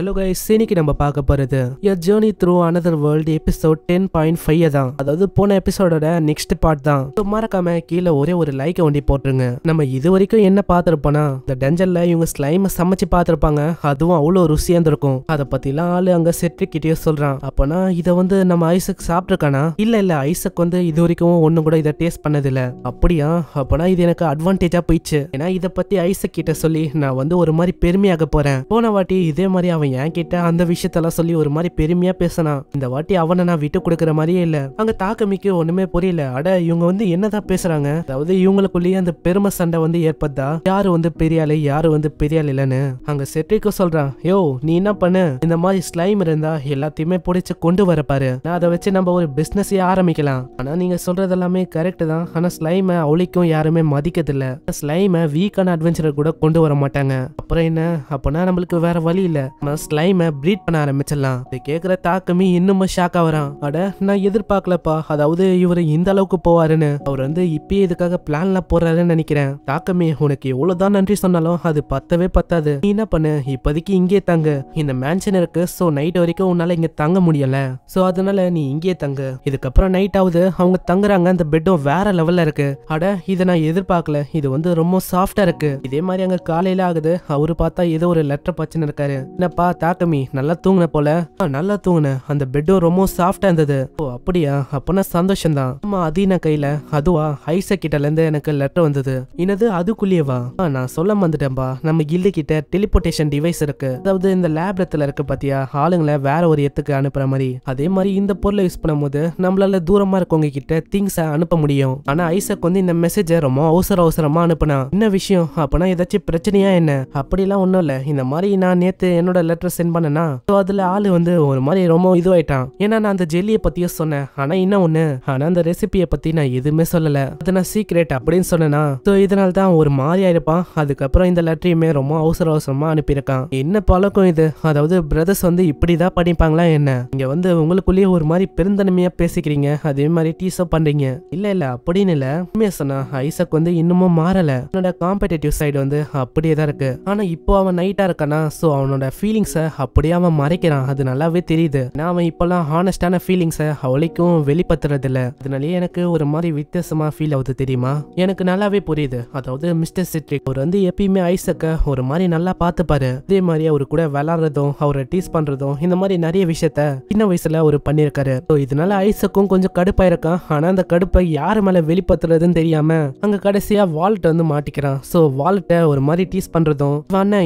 hello guys இன்னைக்கு நம்ம பார்க்க போகிறது your journey through another world episode ten point five தான் அதாவது போன எபிசோடோட நெக்ஸ்ட் பார்ட் தான் ஸோ மறக்காம கீழே ஒரே ஒரு லைக்கை ஒண்டி போட்டுருங்க நம்ம இது வரைக்கும் என்ன பார்த்துருப்போம்னா இந்த டெஞ்சனில் இவங்க ஸ்லைமை சமைச்சு பார்த்துருப்பாங்க அதுவும் அவ்வளோ ருசியாக இருந்திருக்கும் அதை பற்றிலாம் ஆள் அங்கே செட்ரிக்கிட்டே சொல்கிறான் அப்போனா இதை வந்து நம்ம ஐசக் சாப்பிட்ருக்கானா இல்லை இல்லை ஐசக் வந்து இது வரைக்கும் ஒன்றும் கூட இதை டேஸ்ட் பண்ணதில்லை அப்படியா அப்போனா இது எனக்கு அட்வான்டேஜாக போயிடுச்சு ஏன்னா இதை பற்றி ஐசக் கிட்ட சொல்லி நான் வந்து ஒரு மாதிரி பெருமையாக போகிறேன் போன வாட்டி இதே மாதிரி அவன் அவன் என் கிட்ட அந்த விஷயத்தெல்லாம் சொல்லி ஒரு மாதிரி பெருமையா பேசினான் இந்த வாட்டி அவனை நான் விட்டு கொடுக்குற மாதிரியே இல்ல அங்க தாக்கமிக்கு ஒண்ணுமே புரியல அட இவங்க வந்து என்னதான் பேசுறாங்க அதாவது இவங்களுக்குள்ளேயே அந்த பெருமை சண்டை வந்து ஏற்பட்டா யாரு வந்து ஆளு யாரு வந்து பெரியாள் இல்லைன்னு அங்க செட்ரிக்கு சொல்றான் யோ நீ என்ன பண்ணு இந்த மாதிரி ஸ்லைம் இருந்தா எல்லாத்தையுமே பிடிச்சு கொண்டு வர பாரு நான் அதை வச்சு நம்ம ஒரு பிசினஸே ஆரம்பிக்கலாம் ஆனா நீங்க சொல்றது எல்லாமே கரெக்ட் தான் ஆனா ஸ்லைமை அவளிக்கும் யாருமே மதிக்கிறது இல்ல ஸ்லைமை வீக்கான அட்வென்ச்சரை கூட கொண்டு வர மாட்டாங்க அப்புறம் என்ன அப்பனா நம்மளுக்கு வேற வழி இல்ல நம்ம ஸ்லைமை ப்ரீட் பண்ண ஆரம்பிச்சிடலாம் இதை கேட்குற தாக்கமே இன்னுமும் ஷாக் ஆகிறான் அட நான் எதிர்பார்க்கலப்பா அதாவது இவர் இந்த அளவுக்கு போவாருன்னு அவர் வந்து இப்பயே இதுக்காக பிளான்ல போறாருன்னு நினைக்கிறேன் தாக்கமே உனக்கு எவ்வளவுதான் நன்றி சொன்னாலும் அது பத்தவே பத்தாது நீ என்ன பண்ணு இப்போதைக்கு இங்கே தங்கு இந்த மேன்ஷன் இருக்கு ஸோ நைட் வரைக்கும் உன்னால இங்க தங்க முடியல ஸோ அதனால நீ இங்கேயே தங்கு இதுக்கப்புறம் நைட் ஆகுது அவங்க தங்குறாங்க அந்த பெட்டும் வேற லெவல்ல இருக்கு அட இதை நான் எதிர்பார்க்கல இது வந்து ரொம்ப சாஃப்டா இருக்கு இதே மாதிரி அங்க காலையில ஆகுது அவரு பார்த்தா ஏதோ ஒரு லெட்டர் பச்சுன்னு இருக்காரு என்னப்பா தாக்கமி நல்லா தூங்கின போல நல்லா தூங்கின அந்த பெட்டும் ரொம்ப சாஃப்டா இருந்தது ஓ அப்படியா அப்பனா சந்தோஷம்தான் அம்மா அதீன கையில அதுவா ஐசக் கிட்ட இருந்து எனக்கு லெட்டர் வந்தது என்னது அதுக்குள்ளேவா நான் சொல்ல வந்துட்டேன்பா நம்ம கில்லு கிட்ட டெலிபோர்டேஷன் டிவைஸ் இருக்கு அதாவது இந்த லேப் இடத்துல இருக்கு பாத்தியா ஆளுங்களை வேற ஒரு இடத்துக்கு அனுப்புற மாதிரி அதே மாதிரி இந்த பொருளை யூஸ் பண்ணும்போது நம்மளால தூரமா இருக்கவங்க கிட்ட திங்ஸ் அனுப்ப முடியும் ஆனா ஐசக் வந்து இந்த மெசேஜ ரொம்ப அவசர அவசரமா அனுப்புனா என்ன விஷயம் அப்பனா ஏதாச்சும் பிரச்சனையா என்ன அப்படிலாம் ஒன்னும் இல்ல இந்த மாதிரி நான் நேத்து என்னோட லெட்டர் சென்ட் பண்ணனா அதில் ஆள் வந்து ஒரு மாதிரி ரொம்ப இதுவாயிட்டான் ஏன்னா நான் அந்த ஜெல்லியை பற்றியும் சொன்னேன் ஆனால் என்ன ஒன்று ஆனால் அந்த ரெசிபியை பற்றி நான் எதுவுமே சொல்லலை அது நான் சீக்ரெட் அப்படின்னு சொன்னேன்னா ஸோ இதனால தான் ஒரு மாதிரி ஆயிருப்பான் அதுக்கப்புறம் இந்த லெட்டரையுமே ரொம்ப அவசர அவசரமாக அனுப்பியிருக்கான் என்ன பழக்கம் இது அதாவது பிரதர்ஸ் வந்து இப்படி தான் படிப்பாங்களா என்ன இங்கே வந்து உங்களுக்குள்ளேயே ஒரு மாதிரி பெருந்தன்மையாக பேசிக்கிறீங்க அதே மாதிரி டீஸோ பண்ணுறீங்க இல்லை இல்லை அப்படின்னு இல்லை உண்மையாக சொன்னா ஐசக் வந்து இன்னமும் மாறலை என்னோட காம்படேட்டிவ் சைடு வந்து அப்படியே தான் இருக்கு ஆனால் இப்போ அவன் நைட்டாக இருக்கானா ஸோ அவனோட ஃபீல் ஃபீலிங்ஸை அப்படியே அவன் மறைக்கிறான் அது நல்லாவே தெரியுது நான் அவன் இப்போல்லாம் ஹானஸ்டான ஃபீலிங்ஸை அவளைக்கும் வெளிப்படுத்துறது இல்லை அதனாலேயே எனக்கு ஒரு மாதிரி வித்தியாசமாக ஃபீல் ஆகுது தெரியுமா எனக்கு நல்லாவே புரியுது அதாவது மிஸ்டர் சிட்ரிக் அவர் வந்து எப்பயுமே ஐசக்கை ஒரு மாதிரி நல்லா பார்த்துப்பாரு அதே மாதிரி அவரு கூட விளாட்றதும் அவரை டீஸ் பண்ணுறதும் இந்த மாதிரி நிறைய விஷயத்த சின்ன வயசுல அவர் பண்ணியிருக்காரு ஸோ இதனால ஐசக்கும் கொஞ்சம் கடுப்பாயிருக்கான் ஆனால் அந்த கடுப்பை யார் மேலே வெளிப்படுத்துறதுன்னு தெரியாமல் அங்கே கடைசியாக வால்ட்டை வந்து மாட்டிக்கிறான் ஸோ வால்ட்டை ஒரு மாதிரி டீஸ் பண்ணுறதும்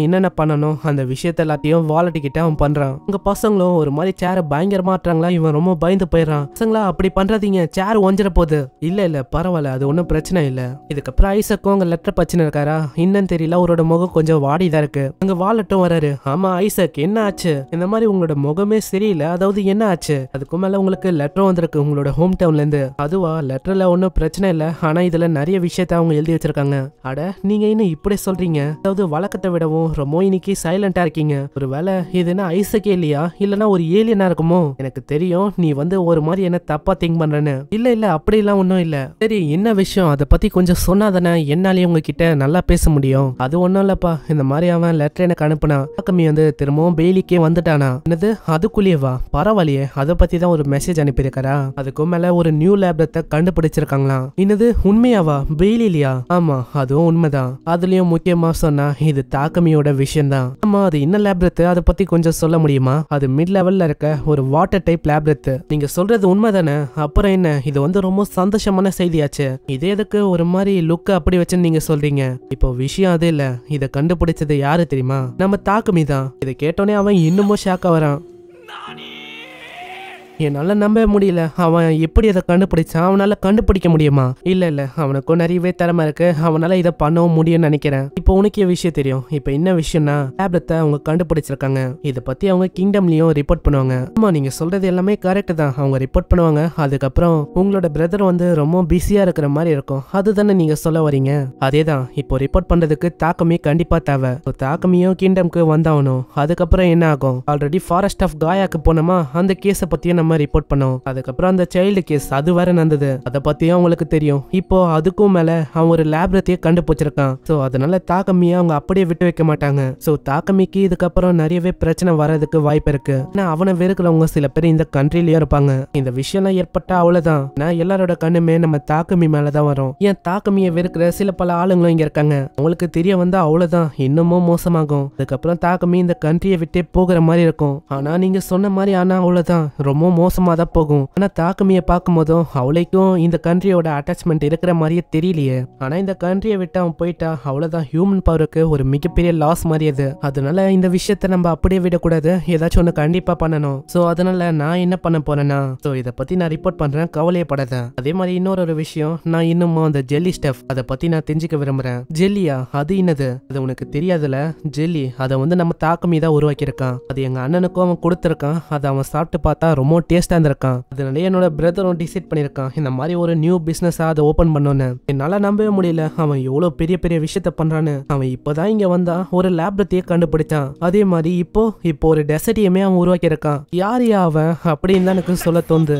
என்னென்ன பண்ணணும் அந்த விஷயத்த எல்லாத்தையும் கிட்ட அவன் பண்றான் உங்க பசங்களும் ஒரு மாதிரி சேரை பயங்கரமா ஆட்டுறாங்களா இவன் ரொம்ப பயந்து போயிடறான் பசங்களா அப்படி பண்றாதீங்க சேர் ஒஞ்சிட போகுது இல்ல இல்ல பரவாயில்ல அது ஒன்றும் பிரச்சனை இல்ல இதுக்கப்புறம் ஐசக்கும் அங்க லெட்டர் பச்சனை இருக்காரா என்னன்னு தெரியல அவரோட முகம் கொஞ்சம் வாடிதான் இருக்கு அங்க வாலெட்டும் வராரு ஆமா ஐசக் என்ன ஆச்சு இந்த மாதிரி உங்களோட முகமே சரியில்ல அதாவது என்ன ஆச்சு அதுக்கு மேல உங்களுக்கு லெட்டர் வந்திருக்கு உங்களோட ஹோம் டவுன்ல இருந்து அதுவா லெட்டர்ல ஒன்றும் பிரச்சனை இல்லை ஆனா இதுல நிறைய விஷயத்த அவங்க எழுதி வச்சிருக்காங்க அட நீங்க இன்னும் இப்படி சொல்றீங்க அதாவது வழக்கத்தை விடவும் ரொம்ப இன்னைக்கு சைலண்டா இருக்கீங்க ஒரு ஒருவேளை இதுனா ஐசக்கே இல்லையா இல்லனா ஒரு ஏலியனா இருக்குமோ எனக்கு தெரியும் நீ வந்து ஒரு மாதிரி என்ன தப்பா திங்க் பண்றேன்னு இல்ல இல்ல எல்லாம் ஒன்னும் இல்ல சரி என்ன விஷயம் அதை பத்தி கொஞ்சம் சொன்னாதானே என்னாலேயே உங்ககிட்ட நல்லா பேச முடியும் அது ஒன்னும் இல்லப்பா இந்த மாதிரி அவன் லெட்டர் எனக்கு அனுப்புனா கம்மி வந்து திரும்பவும் பெயிலிக்கே வந்துட்டானா என்னது வா பரவாயில்லையே அதை பத்தி தான் ஒரு மெசேஜ் அனுப்பியிருக்காரா அதுக்கும் மேல ஒரு நியூ லேப்டத்தை கண்டுபிடிச்சிருக்காங்களாம் என்னது உண்மையாவா பெயிலி இல்லையா ஆமா அதுவும் உண்மைதான் அதுலயும் முக்கியமா சொன்னா இது தாக்கமியோட விஷயம் தான் ஆமா அது என்ன லேப்டத்தை பார்த்து அதை பத்தி கொஞ்சம் சொல்ல முடியுமா அது மிட் லெவல்ல இருக்க ஒரு வாட்டர் டைப் லேப்ரத் நீங்க சொல்றது உண்மைதானே அப்புறம் என்ன இது வந்து ரொம்ப சந்தோஷமான செய்தியாச்சு இதே எதுக்கு ஒரு மாதிரி லுக் அப்படி வச்சுன்னு நீங்க சொல்றீங்க இப்போ விஷயம் அது இல்ல இதை கண்டுபிடிச்சது யாரு தெரியுமா நம்ம தாக்குமி தான் இதை கேட்டோன்னே அவன் இன்னமும் ஷாக்கா வரான் என்னால் நம்ப முடியல அவன் எப்படி அதை கண்டுபிடிச்சான் அவனால் கண்டுபிடிக்க முடியுமா இல்லை இல்லை அவனுக்கும் நிறையவே திறமை இருக்கு அவனால் இதை பண்ணவும் முடியும்னு நினைக்கிறேன் இப்போ உனக்கு விஷயம் தெரியும் இப்போ என்ன விஷயம்னா டேப்லெட்டை அவங்க கண்டுபிடிச்சிருக்காங்க இதை பற்றி அவங்க கிங்டம்லையும் ரிப்போர்ட் பண்ணுவாங்க ஆமாம் நீங்கள் சொல்கிறது எல்லாமே கரெக்டு தான் அவங்க ரிப்போர்ட் பண்ணுவாங்க அதுக்கப்புறம் உங்களோட பிரதர் வந்து ரொம்ப பிஸியாக இருக்கிற மாதிரி இருக்கும் அதுதானே நீங்கள் சொல்ல வரீங்க அதே தான் இப்போ ரிப்போர்ட் பண்ணுறதுக்கு தாக்கமே கண்டிப்பாக தேவை தாக்கமையும் கிங்டம்க்கு வந்தாகணும் அதுக்கப்புறம் என்ன ஆகும் ஆல்ரெடி ஃபாரஸ்ட் ஆஃப் காயாக்கு போனோமா அந்த கேஸை பற்றியும் நம்ம ரிப்போர்ட் பண்ணோம் அதுக்கப்புறம் அந்த சைல்டு கேஸ் அது வேற நடந்தது அதை பத்தியும் அவங்களுக்கு தெரியும் இப்போ அதுக்கும் மேல அவன் ஒரு லேப்ரத்தையே கண்டுபிடிச்சிருக்கான் ஸோ அதனால தாக்கமியை அவங்க அப்படியே விட்டு வைக்க மாட்டாங்க ஸோ தாக்கமிக்கு இதுக்கப்புறம் நிறையவே பிரச்சனை வர்றதுக்கு வாய்ப்பு இருக்கு ஏன்னா அவனை வெறுக்கிறவங்க சில பேர் இந்த கண்ட்ரிலயும் இருப்பாங்க இந்த விஷயம்லாம் ஏற்பட்டா அவ்வளவுதான் நான் எல்லாரோட கண்ணுமே நம்ம தாக்கமி மேலதான் வரும் ஏன் தாக்கமியை வெறுக்கிற சில பல ஆளுங்களும் இங்க இருக்காங்க அவங்களுக்கு தெரிய வந்தா அவ்வளவுதான் இன்னமும் மோசமாகும் அதுக்கப்புறம் தாக்கமி இந்த கண்ட்ரியை விட்டே போகிற மாதிரி இருக்கும் ஆனா நீங்க சொன்ன மாதிரி ஆனா அவ்வளவுதான் ரொம்ப ரொம்பவும் மோசமாக தான் போகும் ஆனால் தாக்குமியை பார்க்கும் போதும் அவளைக்கும் இந்த கண்ட்ரியோட அட்டாச்மெண்ட் இருக்கிற மாதிரியே தெரியலையே ஆனால் இந்த கண்ட்ரியை விட்டு அவன் போயிட்டா அவ்வளோதான் ஹியூமன் பவருக்கு ஒரு மிகப்பெரிய லாஸ் மாதிரி அது அதனால இந்த விஷயத்த நம்ம அப்படியே விடக்கூடாது ஏதாச்சும் ஒன்று கண்டிப்பாக பண்ணணும் ஸோ அதனால நான் என்ன பண்ண போறேன்னா ஸோ இதை பற்றி நான் ரிப்போர்ட் பண்ணுறேன் கவலையப்படாத அதே மாதிரி இன்னொரு ஒரு விஷயம் நான் இன்னமும் அந்த ஜெல்லி ஸ்டெஃப் அதை பற்றி நான் தெரிஞ்சுக்க விரும்புகிறேன் ஜெல்லியா அது என்னது அது உனக்கு தெரியாதுல ஜெல்லி அதை வந்து நம்ம தாக்கமி தான் உருவாக்கியிருக்கான் அது எங்கள் அண்ணனுக்கும் அவன் கொடுத்துருக்கான் அதை அவன் சாப்பிட்டு பார்த்தா ரொம்ப செம்ம டேஸ்ட்டாக இருந்திருக்கான் அதனால என்னோட பிரதரும் டிசைட் பண்ணியிருக்கான் இந்த மாதிரி ஒரு நியூ பிஸ்னஸாக அதை ஓப்பன் பண்ணோன்னு என்னால் நம்பவே முடியல அவன் எவ்வளோ பெரிய பெரிய விஷயத்த பண்ணுறான்னு அவன் தான் இங்கே வந்தா ஒரு லேப்ரத்தையே கண்டுபிடிச்சான் அதே மாதிரி இப்போ இப்போ ஒரு டெசர்டியுமே அவன் உருவாக்கியிருக்கான் யார் அவன் அப்படின்னு தான் எனக்கு சொல்ல தோந்து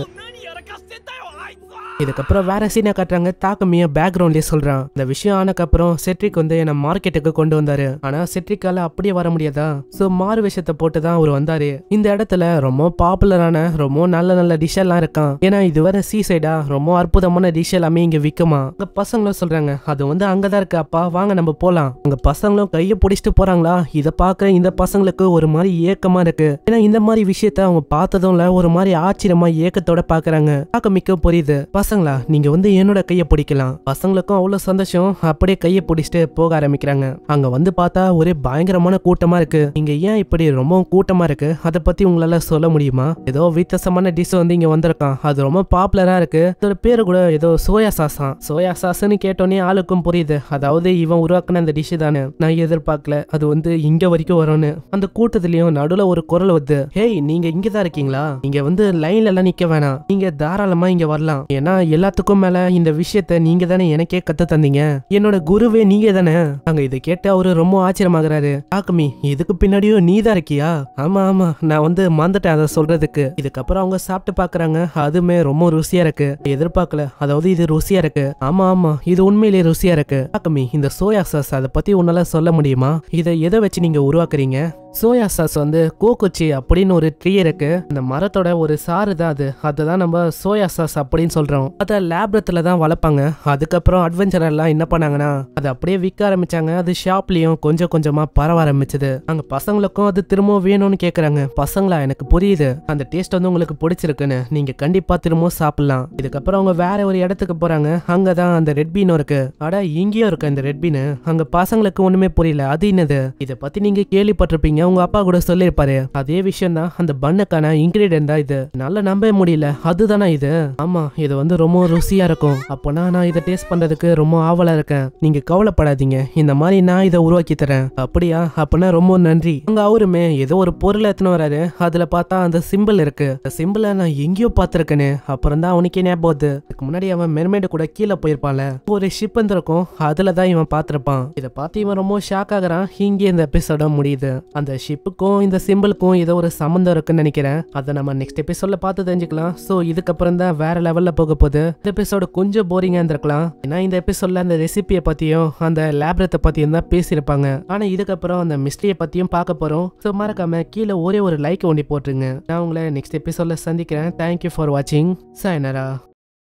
இதுக்கப்புறம் வேற சீனை காட்டுறாங்க தாக்கமிய பேக்ரவுண்ட்லயே சொல்றான் இந்த விஷயம் ஆனக்கப்புறம் செட்ரிக் வந்து என்ன மார்க்கெட்டுக்கு கொண்டு வந்தாரு ஆனா செட்ரிக்கால அப்படியே வர முடியாதா சோ மாறு விஷயத்தை போட்டுதான் அவர் வந்தாரு இந்த இடத்துல ரொம்ப பாப்புலரான ரொம்ப நல்ல நல்ல டிஷ் எல்லாம் இருக்கான் ஏன்னா இதுவரை சீ சைடா ரொம்ப அற்புதமான டிஷ் எல்லாமே இங்க விக்குமா அங்க பசங்களும் சொல்றாங்க அது வந்து அங்கதான் இருக்கு அப்பா வாங்க நம்ம போலாம் அங்க பசங்களும் கையை பிடிச்சிட்டு போறாங்களா இதை பாக்குற இந்த பசங்களுக்கு ஒரு மாதிரி ஏக்கமா இருக்கு ஏன்னா இந்த மாதிரி விஷயத்த அவங்க பார்த்ததும் ஒரு மாதிரி ஆச்சரியமா ஏக்கத்தோட பாக்குறாங்க பாக்க மிக்க புரியுது பசங்களா நீங்க வந்து என்னோட கையை பிடிக்கலாம் பசங்களுக்கும் அவ்வளவு சந்தோஷம் அப்படியே கையை பிடிச்சிட்டு போக ஆரம்பிக்கிறாங்க அங்க வந்து பார்த்தா ஒரே பயங்கரமான கூட்டமா இருக்கு நீங்க ஏன் இப்படி ரொம்பவும் கூட்டமா இருக்கு அதை பத்தி உங்களால சொல்ல முடியுமா ஏதோ வித்தியாசமான டிஷ் வந்து இங்க வந்திருக்கான் அது ரொம்ப பாப்புலரா இருக்கு அதோட பேரு கூட ஏதோ சோயா சாசா சோயா சாஸ்ன்னு கேட்டோன்னே ஆளுக்கும் புரியுது அதாவது இவன் உருவாக்குன அந்த டிஷ் தானே நான் எதிர்பார்க்கல அது வந்து இங்க வரைக்கும் வரும்னு அந்த கூட்டத்திலயும் நடுல ஒரு குரல் வந்து ஹேய் நீங்க இங்கதான் தான் இருக்கீங்களா நீங்க வந்து லைன்ல எல்லாம் நிக்க வேணாம் நீங்க தாராளமா இங்க வரலாம் ஏன்னா எல்லாத்துக்கும் மேல இந்த விஷயத்த நீங்க தானே எனக்கே கத்து தந்தீங்க என்னோட குருவே நீங்க தானே அங்க இதை கேட்டு அவரு ரொம்ப ஆச்சரியமாகறாரு ஆக்குமி இதுக்கு பின்னாடியும் நீ தான் இருக்கியா ஆமா ஆமா நான் வந்து மறந்துட்டேன் அதை சொல்றதுக்கு இதுக்கப்புறம் அவங்க சாப்பிட்டு பாக்குறாங்க அதுமே ரொம்ப ருசியா இருக்கு எதிர்பார்க்கல அதாவது இது ருசியா இருக்கு ஆமா ஆமா இது உண்மையிலேயே ருசியா இருக்கு ஆக்குமி இந்த சோயா சாஸ் அதை பத்தி உன்னால சொல்ல முடியுமா இதை எதை வச்சு நீங்க உருவாக்குறீங்க சோயா சாஸ் வந்து கோகுச்சி அப்படின்னு ஒரு ட்ரீ இருக்கு அந்த மரத்தோட ஒரு சாறு தான் அது அதை தான் நம்ம சோயா சாஸ் அப்படின்னு சொல்றோம் அதை லேபரத்தில் தான் வளர்ப்பாங்க அதுக்கப்புறம் அட்வென்ச்சர் எல்லாம் என்ன பண்ணாங்கன்னா அது அப்படியே விற்க ஆரம்பிச்சாங்க அது ஷாப்லயும் கொஞ்சம் கொஞ்சமா பரவ ஆரம்பிச்சது அங்க பசங்களுக்கும் அது திரும்பவும் வேணும்னு கேட்குறாங்க பசங்களா எனக்கு புரியுது அந்த டேஸ்ட் வந்து உங்களுக்கு பிடிச்சிருக்குன்னு நீங்க கண்டிப்பா திரும்பவும் சாப்பிடலாம் இதுக்கப்புறம் அவங்க வேற ஒரு இடத்துக்கு போறாங்க அங்கதான் அந்த ரெட் பீனும் இருக்கு ஆடா இங்கேயும் இருக்கு அந்த ரெட் பீனு அங்க பசங்களுக்கு ஒண்ணுமே புரியல அது என்னது இதை பத்தி நீங்க கேள்விப்பட்டிருப்பீங்க இருப்பீங்க உங்க அப்பா கூட சொல்லிருப்பாரு அதே விஷயம் தான் அந்த பண்ணுக்கான இன்கிரீடியன்ட் தான் இது நல்லா நம்பவே முடியல அதுதானா இது ஆமா இது வந்து ரொம்ப ருசியா இருக்கும் அப்பனா நான் இதை டேஸ்ட் பண்றதுக்கு ரொம்ப ஆவலா இருக்கேன் நீங்க கவலைப்படாதீங்க இந்த மாதிரி நான் இதை உருவாக்கி தரேன் அப்படியா அப்படின்னா ரொம்ப நன்றி அங்க அவருமே ஏதோ ஒரு பொருள் எத்தனை வராரு அதுல பார்த்தா அந்த சிம்பிள் இருக்கு அந்த சிம்பிளை நான் எங்கேயோ பாத்திருக்கேன்னு அப்புறம் தான் அவனுக்கே ஞாபகம் வருது அதுக்கு முன்னாடி அவன் மெர்மேடு கூட கீழே போயிருப்பான்ல ஒரு ஷிப் இருந்திருக்கும் அதுல தான் இவன் பாத்திருப்பான் இதை பார்த்து இவன் ரொம்ப ஷாக் ஆகுறான் இங்கே இந்த எபிசோட முடியுது அந்த இந்த ஷிப்புக்கும் இந்த சிம்பிளுக்கும் ஏதோ ஒரு சம்மந்தம் இருக்குன்னு நினைக்கிறேன் அதை நம்ம நெக்ஸ்ட் எபிசோட்ல பார்த்து தெரிஞ்சுக்கலாம் ஸோ இதுக்கப்புறம் தான் வேற லெவலில் போக போகுது இந்த எபிசோடு கொஞ்சம் போரிங்காக இருந்திருக்கலாம் ஏன்னா இந்த எபிசோட்ல அந்த ரெசிபியை பத்தியும் அந்த லேப்ரத்தை பத்தியும் தான் பேசியிருப்பாங்க ஆனா இதுக்கப்புறம் அந்த மிஸ்ட்ரியை பத்தியும் பார்க்க போறோம் ஸோ மறக்காம கீழே ஒரே ஒரு லைக் ஒண்டி போட்டுருங்க நான் உங்களை நெக்ஸ்ட் எபிசோட்ல சந்திக்கிறேன் தேங்க்யூ ஃபார் வாட்சிங் சாய்னரா